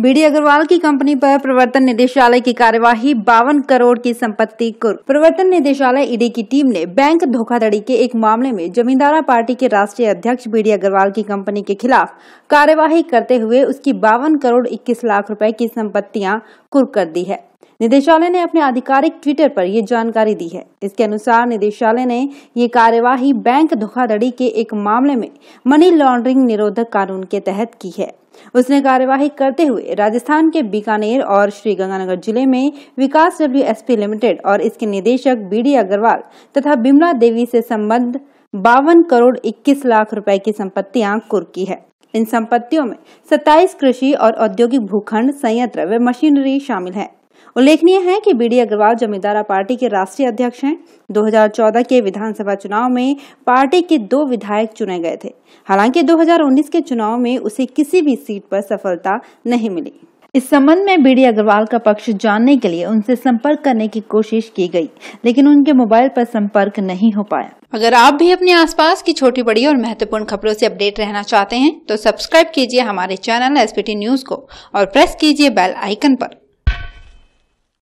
BD Agarwal की company पर प्रवर्तन निदेशालय की कार्यवाही बावन करोड़ की संपत्ति कुर्क प्रवर्तन निदेशालय ईडी की टीम ने बैंक धोखाधड़ी के एक मामले में जमींदारा पार्टी के राष्ट्रीय अध्यक्ष बीडी अग्रवाल की कंपनी के खिलाफ कार्यवाही करते हुए उसकी बावन करोड़ इक्कीस लाख रूपए की संपत्तियाँ कुर्क कर दी है निदेशालय ने अपने आधिकारिक ट्विटर पर यह जानकारी दी है इसके अनुसार निदेशालय ने ये कार्यवाही बैंक धोखाधड़ी के एक मामले में मनी लॉन्ड्रिंग निरोधक कानून के तहत की है उसने कार्यवाही करते हुए राजस्थान के बीकानेर और श्रीगंगानगर जिले में विकास डब्ल्यू एसपी लिमिटेड और इसके निदेशक डी अग्रवाल तथा बिमला देवी से संबद्ध बावन करोड़ इक्कीस लाख रुपए की संपत्तियां कुर्की है इन संपत्तियों में 27 कृषि और औद्योगिक भूखंड संयंत्र व मशीनरी शामिल है उल्लेखनीय है कि बीडी अग्रवाल जमींदारा पार्टी के राष्ट्रीय अध्यक्ष हैं 2014 के विधानसभा चुनाव में पार्टी के दो विधायक चुने गए थे हालांकि 2019 के चुनाव में उसे किसी भी सीट पर सफलता नहीं मिली इस संबंध में बीडी अग्रवाल का पक्ष जानने के लिए उनसे संपर्क करने की कोशिश की गई लेकिन उनके मोबाइल पर संपर्क नहीं हो पाया अगर आप भी अपने आसपास की छोटी बड़ी और महत्वपूर्ण खबरों से अपडेट रहना चाहते हैं तो सब्सक्राइब कीजिए हमारे चैनल एसपीटी न्यूज को और प्रेस कीजिए बेल आइकन आरोप